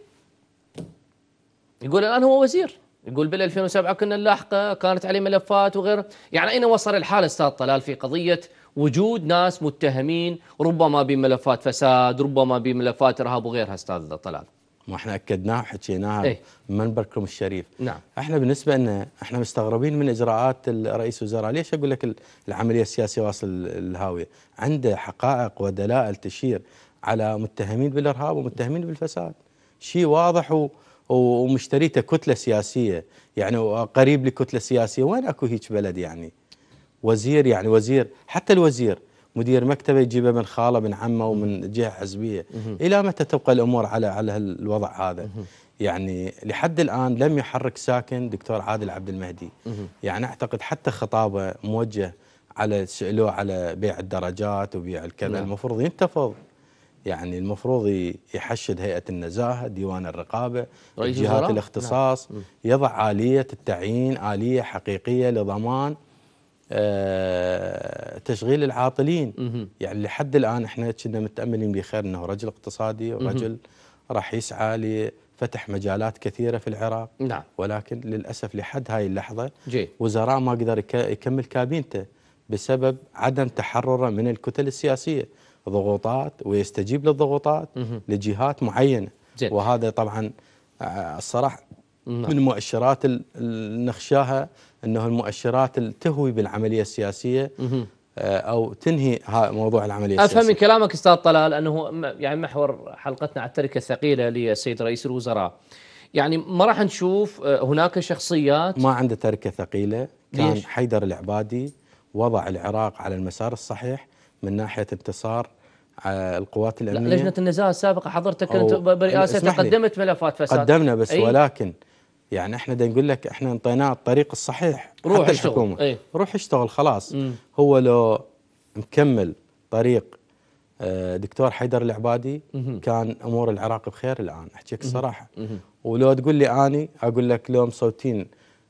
يقول الآن هو وزير يقول بال 2007 كنا نلاحقه كانت عليه ملفات وغيره يعني أين وصل الحال أستاذ طلال في قضية وجود ناس متهمين ربما بملفات فساد ربما بملفات إرهاب وغيرها أستاذ طلال ما احنا اكدناها وحكيناها ايه؟ منبركم الشريف نعم احنا بالنسبه لنا احنا مستغربين من اجراءات الرئيس الوزراء ليش اقول لك العمليه السياسيه واصل الهاويه عنده حقائق ودلائل تشير على متهمين بالارهاب ومتهمين بالفساد شيء واضح و... ومشتريته كتله سياسيه يعني قريب لكتله سياسيه وين اكو هيك بلد يعني وزير يعني وزير حتى الوزير مدير مكتبه يجيبه من خاله من عمه ومن جهه حزبيه الى متى تبقى الامور على على الوضع هذا يعني لحد الان لم يحرك ساكن دكتور عادل عبد المهدي يعني اعتقد حتى خطابه موجه على سالوه على بيع الدرجات وبيع الكذا نعم. المفروض ينتفض يعني المفروض يحشد هيئه النزاهه، ديوان الرقابه، جهات نعم. الاختصاص، نعم. يضع اليه التعيين، اليه حقيقيه لضمان آه تشغيل العاطلين مه. يعني لحد الان احنا كنا متاملين بخير انه رجل اقتصادي ورجل راح يسعى لفتح مجالات كثيره في العراق نعم ولكن للاسف لحد هاي اللحظه جي. وزراء ما قدر يكمل كابينته بسبب عدم تحرره من الكتل السياسيه ضغوطات ويستجيب للضغوطات لجهات معينه جد. وهذا طبعا آه، الصراحه نعم. من مؤشرات اللي نخشاها انه المؤشرات اللي تهوي بالعمليه السياسيه آه، او تنهي موضوع العمليه السياسيه. افهم من كلامك استاذ طلال انه يعني محور حلقتنا على التركه الثقيله للسيد رئيس الوزراء. يعني ما راح نشوف آه، هناك شخصيات ما عنده تركه ثقيله كان ليش؟ حيدر العبادي وضع العراق على المسار الصحيح من ناحيه انتصار القوات الامنيه لجنه النزاهه السابقه حضرتك كنت برئاسه قدمت ملفات فساد قدمنا بس أي؟ ولكن يعني احنا دا نقول لك احنا انطيناه الطريق الصحيح روح اشتغل روح اشتغل خلاص مم. هو لو مكمل طريق آه، دكتور حيدر العبادي مم. كان امور العراق بخير الان احكيك الصراحه مم. ولو تقول لي اني اقول لك لو مصوتين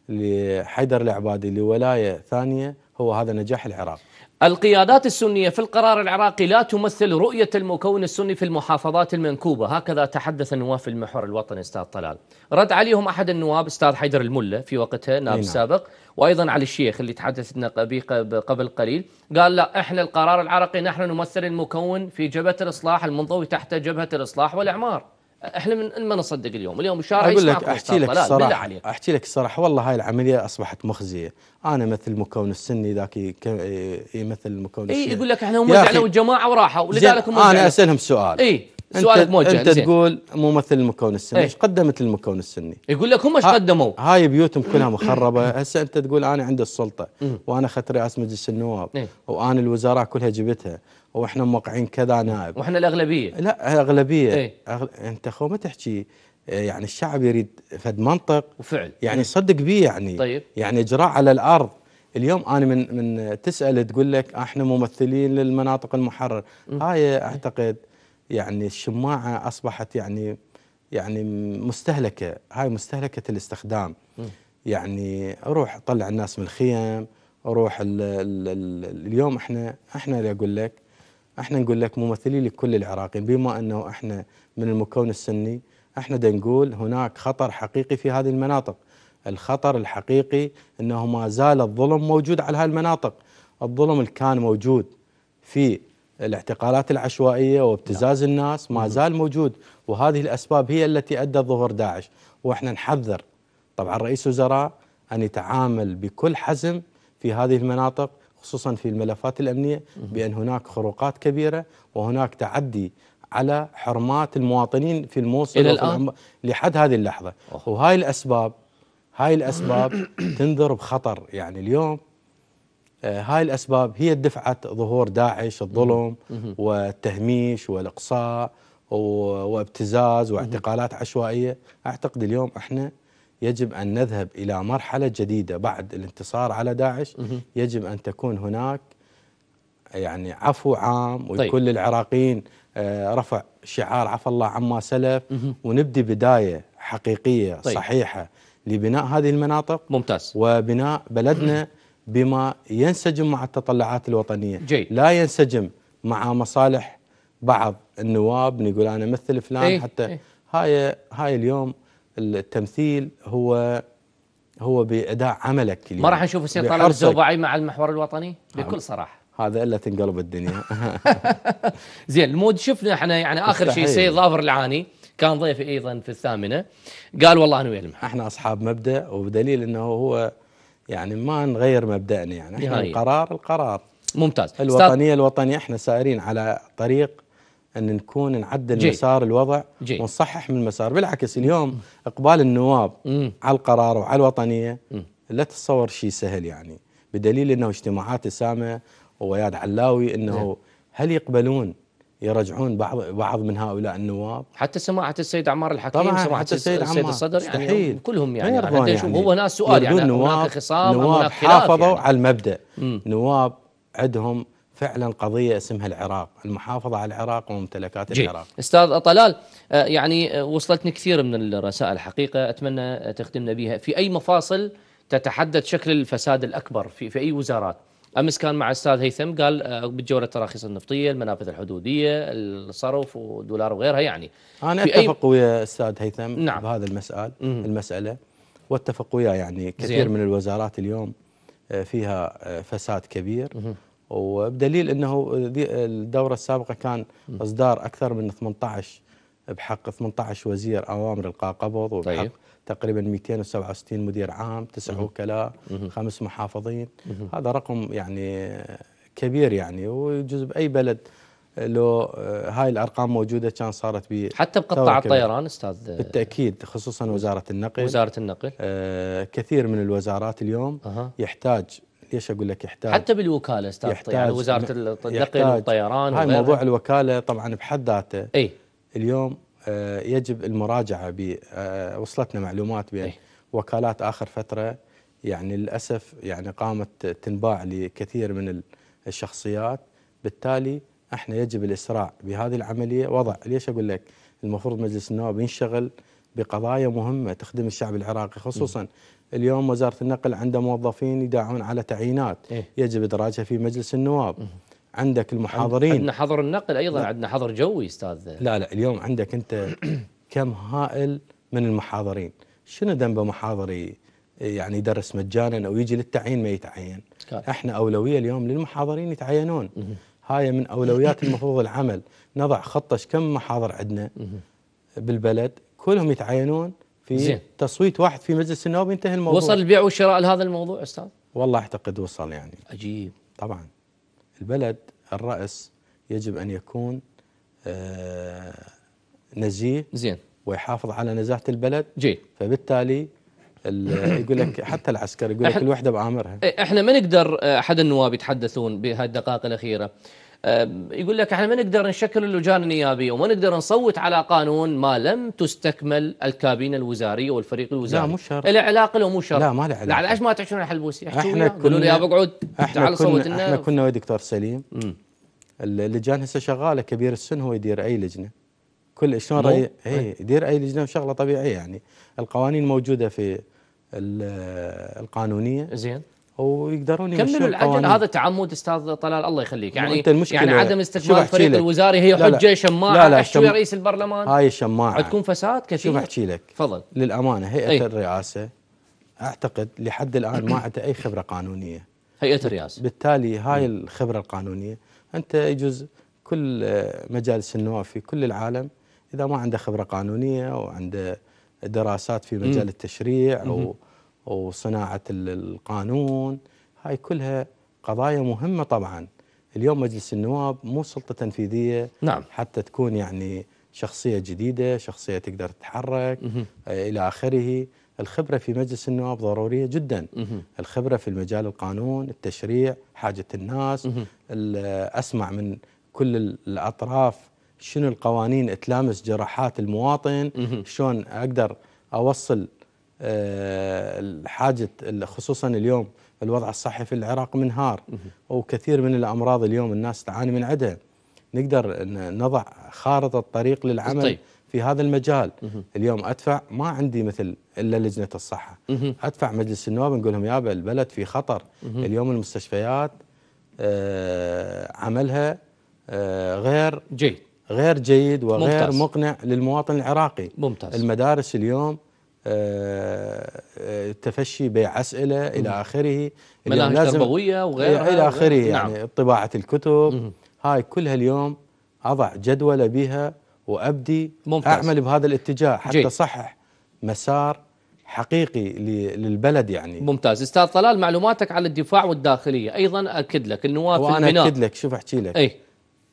لحيدر العبادي لولايه ثانيه هو هذا نجاح العراق القيادات السنية في القرار العراقي لا تمثل رؤية المكون السني في المحافظات المنكوبة هكذا تحدث النواب في المحور الوطني أستاذ طلال رد عليهم أحد النواب أستاذ حيدر الملة في وقتها نائب نعم. سابق وأيضا علي الشيخ اللي تحدثنا به قبل قليل قال لا إحنا القرار العراقي نحن نمثل المكون في جبهة الإصلاح المنضوي تحت جبهة الإصلاح والإعمار احنا من ما نصدق اليوم اليوم الشارع اقول لك احكي لك الصراحه احكي لك الصراحه والله هاي العمليه اصبحت مخزيه انا مثل المكون السني ذاك يمثل المكون السني اي يقول لك احنا هم زعلوا الجماعه وراحوا لذلك هم انا اسالهم سؤال اي سؤالك موجه انت تقول ممثل المكون السني ايش قدمت للمكون السني يقول لك هم ايش قدموا هاي بيوتهم كلها مخربه هسه انت تقول انا عندي السلطه وانا اخذت رئاسه مجلس النواب وانا الوزراء كلها جبتها واحنا موقعين كذا نائب واحنا الاغلبيه لا الاغلبيه ايه؟ أغل... انت خو ما تحكي آه، يعني الشعب يريد فد منطق وفعل يعني إيه. صدق بيه يعني طيب يعني اجراء على الارض اليوم انا من من تسال تقول لك احنا ممثلين للمناطق المحرره هاي اعتقد يعني الشماعه اصبحت يعني يعني مستهلكه هاي مستهلكه الاستخدام م. يعني روح طلع الناس من الخيم روح اليوم احنا احنا اللي اقول لك احنا نقول لك ممثلين لكل العراقيين بما انه احنا من المكون السني احنا دا نقول هناك خطر حقيقي في هذه المناطق الخطر الحقيقي انه ما زال الظلم موجود على هذه المناطق الظلم اللي كان موجود في الاعتقالات العشوائيه وابتزاز لا. نعم. الناس ما زال موجود وهذه الاسباب هي التي ادت ظهور داعش واحنا نحذر طبعا رئيس وزراء ان يتعامل بكل حزم في هذه المناطق خصوصا في الملفات الأمنية بأن هناك خروقات كبيرة وهناك تعدي على حرمات المواطنين في الموصل إلى الآن؟ لحد هذه اللحظة أوه. وهاي الأسباب هاي الأسباب تنذر بخطر يعني اليوم آه، هاي الأسباب هي دفعت ظهور داعش الظلم والتهميش والإقصاء وابتزاز واعتقالات عشوائية أعتقد اليوم إحنا يجب أن نذهب إلى مرحلة جديدة بعد الانتصار على داعش يجب أن تكون هناك يعني عفو عام وكل طيب. العراقيين آه، رفع شعار عفى الله عما سلف ونبدي بداية حقيقية طيب. صحيحة لبناء هذه المناطق ممتاز وبناء بلدنا بما ينسجم مع التطلعات الوطنية جيد. لا ينسجم مع مصالح بعض النواب نقول أنا مثل فلان إيه؟ حتى إيه؟ هاي هاي اليوم التمثيل هو هو باداء عملك اليوم ما راح نشوف السيد طلال الزوبعي مع المحور الوطني بكل صراحه هذا الا تنقلب الدنيا زين المود شفنا احنا يعني اخر شيء سيد ظافر العاني كان ضيفي ايضا في الثامنه قال والله انا ويا احنا اصحاب مبدا وبدليل انه هو يعني ما نغير مبدأنا يعني احنا القرار القرار ممتاز الوطنيه الوطنيه احنا سائرين على طريق ان نكون نعدل جي. مسار الوضع جي. ونصحح من المسار بالعكس اليوم م. اقبال النواب م. على القرار وعلى الوطنيه م. لا تتصور شيء سهل يعني بدليل انه اجتماعات اسامه وياد علاوي انه م. نعم. هل يقبلون يرجعون بعض بعض من هؤلاء النواب حتى سماحه السيد عمار الحكيم طبعا سماحه حتى السيد, السيد الصدر يعني كلهم يعني, يعني, هو ناس سؤال يعني نواب هناك خصام نواب حافظوا يعني. على المبدا م. نواب عندهم فعلا قضية اسمها العراق المحافظة على العراق وممتلكات جي. العراق أستاذ طلال آه، يعني آه، وصلتني كثير من الرسائل حقيقة أتمنى آه، تخدمنا بها في أي مفاصل تتحدد شكل الفساد الأكبر في, في أي وزارات امس كان مع استاذ هيثم قال بالجوله التراخيص النفطيه، المنافذ الحدوديه، الصرف والدولار وغيرها يعني. انا اتفق ويا استاذ هيثم نعم. بهذا المسأل المساله واتفق وياه يعني كثير زين. من الوزارات اليوم فيها فساد كبير مه. وبدليل انه الدوره السابقه كان اصدار اكثر من 18 بحق 18 وزير اوامر القاء قبض وبحق طيب. تقريبا 267 مدير عام تسع وكلاء خمس محافظين هذا رقم يعني كبير يعني ويجوز باي بلد لو هاي الارقام موجوده كان صارت ب حتى بقطاع الطيران استاذ بالتاكيد خصوصا وزاره النقل وزاره النقل آه كثير من الوزارات اليوم أه. يحتاج ليش اقول لك يحتاج حتى بالوكاله استاذ طيب، يعني يحتاج يعني وزاره النقل والطيران هاي موضوع الوكاله طبعا بحد ذاته اي اليوم آه يجب المراجعه ب آه وصلتنا معلومات بين أي. وكالات اخر فتره يعني للاسف يعني قامت تنباع لكثير من الشخصيات بالتالي احنا يجب الاسراع بهذه العمليه وضع ليش اقول لك المفروض مجلس النواب ينشغل بقضايا مهمه تخدم الشعب العراقي خصوصا اليوم وزاره النقل عندها موظفين يداعون على تعيينات إيه؟ يجب ادراجها في مجلس النواب مه. عندك المحاضرين عندنا حظر النقل ايضا عندنا حظر جوي استاذ لا لا اليوم عندك انت كم هائل من المحاضرين شنو ذنب محاضري يعني يدرس مجانا او يجي للتعيين ما يتعين احنا اولويه اليوم للمحاضرين يتعينون هاي من اولويات المفروض العمل نضع خطش كم محاضر عندنا بالبلد كلهم يتعينون في زين. تصويت واحد في مجلس النواب ينتهي الموضوع وصل البيع والشراء لهذا الموضوع استاذ والله اعتقد وصل يعني عجيب طبعا البلد الرأس يجب أن يكون آه نزيه زين ويحافظ على نزاهة البلد جي فبالتالي يقول لك حتى العسكر يقول لك الوحده بآمرها إيه، احنا ما نقدر آه، احد النواب يتحدثون بهالدقائق الاخيره يقول لك احنا ما نقدر نشكل اللجان النيابيه وما نقدر نصوت على قانون ما لم تستكمل الكابينه الوزاريه والفريق الوزاري لا مو شرط له علاقه لو مو شرط لا ما له علاقه ليش ما تعشون حلبوسي احنا قولوا لي يا ابو قعود تعال صوت لنا احنا كنا ويا دكتور سليم اللجان هسه شغاله كبير السن هو يدير اي لجنه كل شلون اي إيه، يدير اي لجنه وشغله طبيعيه يعني القوانين موجوده في القانونيه زين ويقدرون كملوا العجل هذا تعمد استاذ طلال الله يخليك يعني انت المشكله يعني عدم استثمار فريق لك. الوزاري هي حجه شماعه لا لا شم... رئيس البرلمان هاي الشماعه تكون فساد كثير شوف احكي لك تفضل للامانه هيئه أي. طيب. الرئاسه اعتقد لحد الان ما عندها اي خبره قانونيه هيئه الرئاسه بالتالي هاي الخبره القانونيه انت يجوز كل مجالس النواب في كل العالم اذا ما عنده خبره قانونيه وعنده دراسات في مجال التشريع او وصناعة القانون هاي كلها قضايا مهمة طبعا اليوم مجلس النواب مو سلطة تنفيذية نعم. حتى تكون يعني شخصية جديدة شخصية تقدر تتحرك مه. إلى آخره الخبرة في مجلس النواب ضرورية جدا مه. الخبرة في المجال القانون التشريع حاجة الناس أسمع من كل الأطراف شنو القوانين تلامس جراحات المواطن شلون أقدر أوصل آه، الحاجة خصوصا اليوم الوضع الصحي في العراق منهار وكثير من الأمراض اليوم الناس تعاني من عدها نقدر نضع خارطة طريق للعمل طيب. في هذا المجال اليوم أدفع ما عندي مثل إلا لجنة الصحة أدفع مجلس النواب نقول لهم يابا البلد في خطر اليوم المستشفيات آه، عملها آه، غير جيد غير جيد وغير ممتاز. مقنع للمواطن العراقي ممتاز. المدارس اليوم تفشي بيع اسئله الى اخره مناهج تربويه وغيرها إيه، الى اخره يعني، نعم. يعني طباعه الكتب مم. هاي كلها اليوم اضع جدوله بها وابدي ممتاز. اعمل بهذا الاتجاه حتى اصحح صحح مسار حقيقي للبلد يعني ممتاز استاذ طلال معلوماتك على الدفاع والداخليه ايضا اكد لك النواه وانا اكد لك شوف احكي لك أي.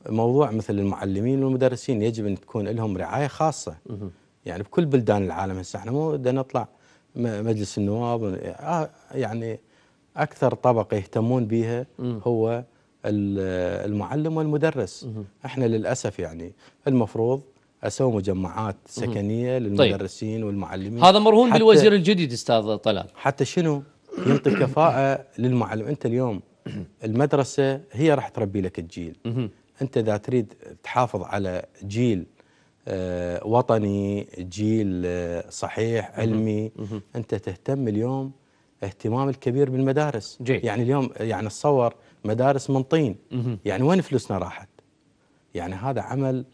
موضوع مثل المعلمين والمدرسين يجب ان تكون لهم رعايه خاصه مم. يعني بكل بلدان العالم هسه احنا مو بدنا نطلع مجلس النواب آه، يعني اكثر طبقه يهتمون بها هو المعلم والمدرس مم. احنا للاسف يعني المفروض اسوي مجمعات سكنيه مم. طيب. للمدرسين طيب. والمعلمين هذا مرهون بالوزير الجديد استاذ طلال حتى شنو ينطي كفاءه للمعلم انت اليوم المدرسه هي راح تربي لك الجيل انت اذا تريد تحافظ على جيل آه، وطني جيل آه، صحيح علمي أنت تهتم اليوم اهتمام الكبير بالمدارس جي. يعني اليوم يعني تصور مدارس من طين يعني وين فلوسنا راحت يعني هذا عمل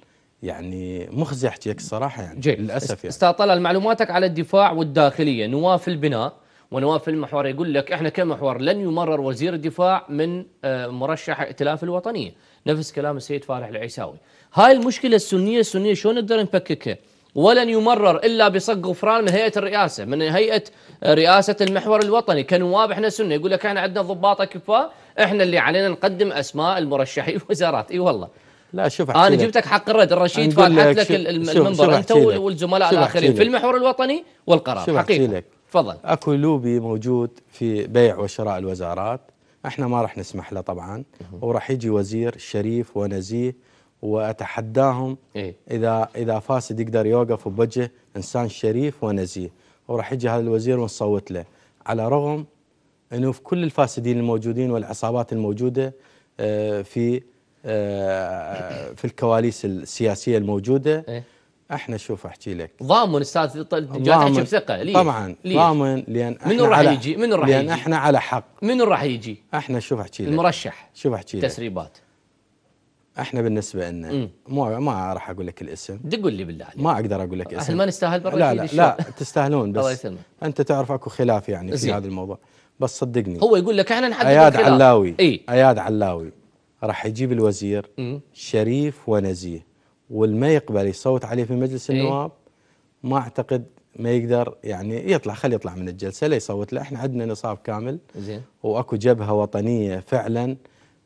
يعني مخزي احكيك الصراحه يعني جي. للاسف يعني استاذ طلال معلوماتك على الدفاع والداخليه نواف البناء ونواف المحور يقول لك احنا كمحور لن يمرر وزير الدفاع من آه، مرشح ائتلاف الوطنيه نفس كلام السيد فالح العيساوي هاي المشكلة السنية السنية شلون نقدر نفككها ولن يمرر إلا بصق غفران من هيئة الرئاسة من هيئة رئاسة المحور الوطني كنواب احنا سنة يقول لك احنا عندنا ضباط أكفاء احنا اللي علينا نقدم أسماء المرشحين وزارات اي والله لا شوف انا جبتك حق الرد الرشيد فاتحت لك المنبر انت والزملاء الاخرين في المحور الوطني والقرار شوف حقيقه تفضل اكو لوبي موجود في بيع وشراء الوزارات احنا ما راح نسمح له طبعا وراح يجي وزير شريف ونزيه واتحداهم إيه؟ اذا اذا فاسد يقدر يوقف بوجه انسان شريف ونزيه وراح يجي هذا الوزير ونصوت له على رغم انه في كل الفاسدين الموجودين والعصابات الموجوده آه، في آه، آه، في الكواليس السياسيه الموجوده إيه؟ احنا شوف احكي لك ضامن استاذ تحكي بثقه ليش؟ طبعا ليش؟ ضامن لان احنا من راح يجي؟ من راح يجي؟ لان احنا على حق من راح يجي؟ احنا شوف احكي لك المرشح شوف احكي لك تسريبات احنا بالنسبه لنا ما ما راح اقول لك الاسم قول لي بالله عليك ما اقدر اقول لك اسم احنا ما نستاهل برا لا لا, لا تستاهلون بس الله يسلمك انت تعرف اكو خلاف يعني في هذا الموضوع بس صدقني هو يقول لك احنا نحدد اياد علاوي اي اياد علاوي راح يجيب الوزير شريف ونزيه والما يقبل يصوت عليه في مجلس النواب ما اعتقد ما يقدر يعني يطلع خلي يطلع من الجلسه لا يصوت له احنا عندنا نصاب كامل زين واكو جبهه وطنيه فعلا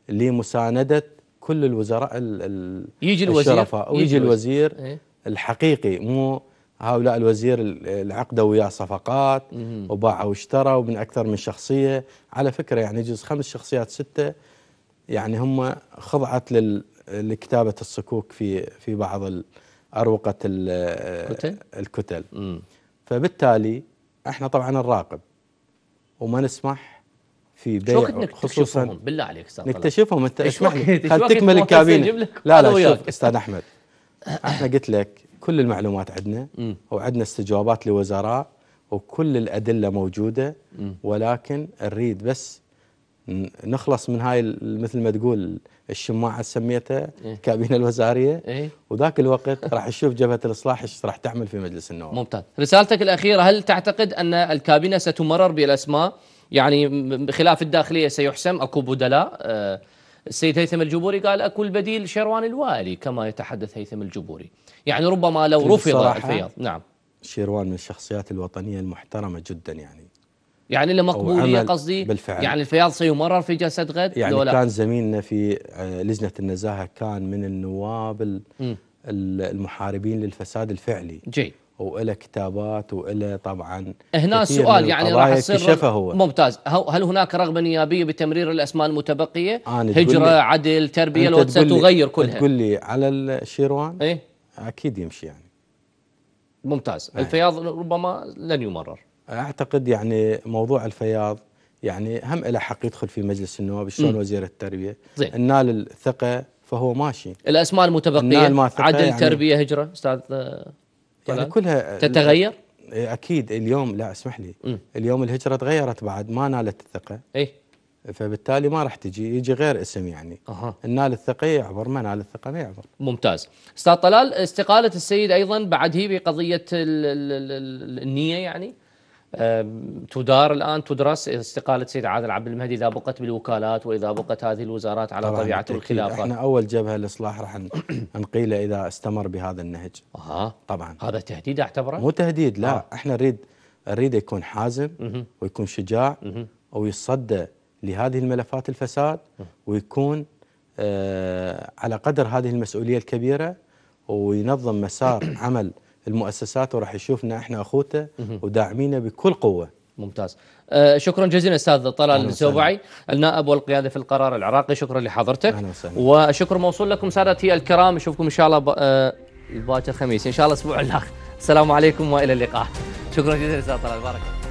لمسانده كل الوزراء ال يجي الوزير الشرفاء ويجي الوزير ايه؟ الحقيقي مو هؤلاء الوزير العقدة وياه صفقات وباع واشترى ومن أكثر من شخصية على فكرة يعني يجوز خمس شخصيات ستة يعني هم خضعت لكتابة الصكوك في في بعض أروقة الكتل, الكتل. فبالتالي احنا طبعا نراقب وما نسمح في بيع شو وقت خصوصا بالله عليك استاذ نكتشفهم انت اسمح لي خل تكمل الكابينه لا لا شوف استاذ احمد احنا قلت لك كل المعلومات عندنا وعندنا استجوابات لوزراء وكل الادله موجوده ولكن نريد بس نخلص من هاي مثل ما تقول الشماعه سميتها إيه. الكابينه الوزاريه إيه. وذاك الوقت راح نشوف جبهه الاصلاح ايش راح تعمل في مجلس النواب ممتاز رسالتك الاخيره هل تعتقد ان الكابينه ستمرر بالاسماء يعني خلاف الداخليه سيحسم اكو بدلاء آه، السيد هيثم الجبوري قال اكو البديل شيروان الوالي كما يتحدث هيثم الجبوري يعني ربما لو رفض الفياض نعم شيروان من الشخصيات الوطنيه المحترمه جدا يعني يعني مقبوليه قصدي بالفعل يعني الفياض سيمرر في جلسه غد يعني لو كان زميلنا في آه، لجنه النزاهه كان من النواب المحاربين للفساد الفعلي جيد وإلى كتابات وإلى طبعا هنا السؤال يعني راح يصير هو. ممتاز هل هناك رغبة نيابية بتمرير الأسماء المتبقية هجرة عدل تربية لو ستغير كلها تقول لي على الشيروان إيه؟ أكيد يمشي يعني ممتاز يعني. الفياض ربما لن يمرر أعتقد يعني موضوع الفياض يعني هم له حق يدخل في مجلس النواب شلون وزير التربية زين. النال الثقة فهو ماشي الأسماء المتبقية عدل يعني تربية هجرة أستاذ آه، يعني كلها تتغير؟ إيه، اكيد اليوم لا اسمح لي م. اليوم الهجره تغيرت بعد ما نالت الثقه اي فبالتالي ما راح تجي يجي غير اسم يعني أه. نال الثقه يعبر ما نال الثقه ما يعبر ممتاز استاذ طلال استقاله السيد ايضا بعد هي بقضيه النيه يعني تدار الان تدرس استقاله سيد عادل عبد المهدي اذا بقت بالوكالات واذا بقت هذه الوزارات على طبيعه الخلافه احنا اول جبهه الاصلاح راح نقيله اذا استمر بهذا النهج اها طبعا هذا تهديد اعتبره مو تهديد لا آه. احنا نريد نريد يكون حازم مه. ويكون شجاع مه. ويصدى لهذه الملفات الفساد مه. ويكون آه على قدر هذه المسؤوليه الكبيره وينظم مسار عمل المؤسسات وراح يشوفنا احنا اخوته وداعمينه بكل قوه. ممتاز. آه، شكرا جزيلا استاذ طلال السوبعي النائب والقياده في القرار العراقي شكرا لحضرتك وشكر موصول لكم سادتي الكرام نشوفكم ان شاء الله آه، باكر خميس ان شاء الله الاسبوع الاخر السلام عليكم والى اللقاء شكرا جزيلا استاذ طلال بارك الله